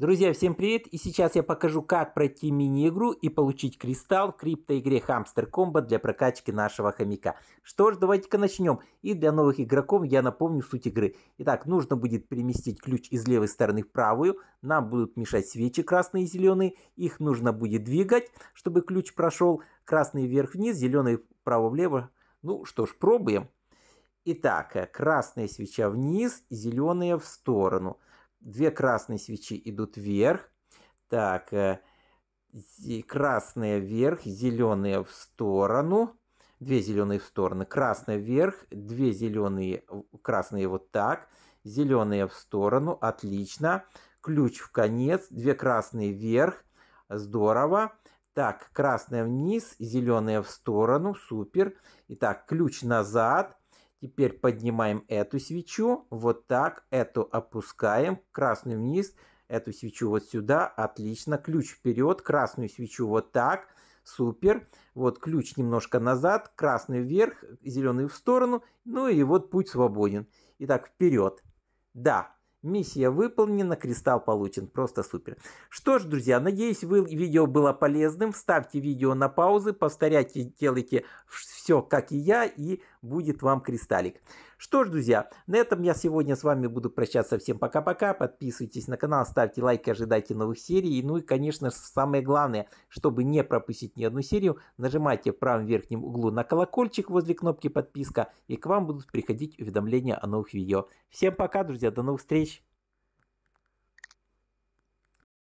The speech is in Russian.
Друзья, всем привет! И сейчас я покажу, как пройти мини-игру и получить кристалл в криптоигре Hamster Combat для прокачки нашего хомяка. Что ж, давайте-ка начнем. И для новых игроков я напомню суть игры. Итак, нужно будет переместить ключ из левой стороны в правую. Нам будут мешать свечи красные и зеленые. Их нужно будет двигать, чтобы ключ прошел. Красный вверх-вниз, зеленый вправо-влево. Ну что ж, пробуем. Итак, э, красная свеча вниз, зеленая в сторону две красные свечи идут вверх. Так, э, красная вверх, зеленая в сторону. Две зеленые в стороны. Красная вверх, две зеленые, красные вот так. Зеленые в сторону, отлично. Ключ в конец, две красные вверх, здорово. Так, красная вниз, зеленая в сторону, супер. Итак, ключ назад, Теперь поднимаем эту свечу, вот так, эту опускаем, красную вниз, эту свечу вот сюда, отлично, ключ вперед, красную свечу вот так, супер, вот ключ немножко назад, красный вверх, зеленый в сторону, ну и вот путь свободен. Итак, вперед. Да, Миссия выполнена, кристалл получен, просто супер. Что ж, друзья, надеюсь, вы, видео было полезным. Ставьте видео на паузы, повторяйте, делайте все, как и я, и будет вам кристаллик. Что ж, друзья, на этом я сегодня с вами буду прощаться. Всем пока-пока. Подписывайтесь на канал, ставьте лайки, ожидайте новых серий. Ну и, конечно, самое главное, чтобы не пропустить ни одну серию, нажимайте в правом верхнем углу на колокольчик возле кнопки подписка, и к вам будут приходить уведомления о новых видео. Всем пока, друзья, до новых встреч!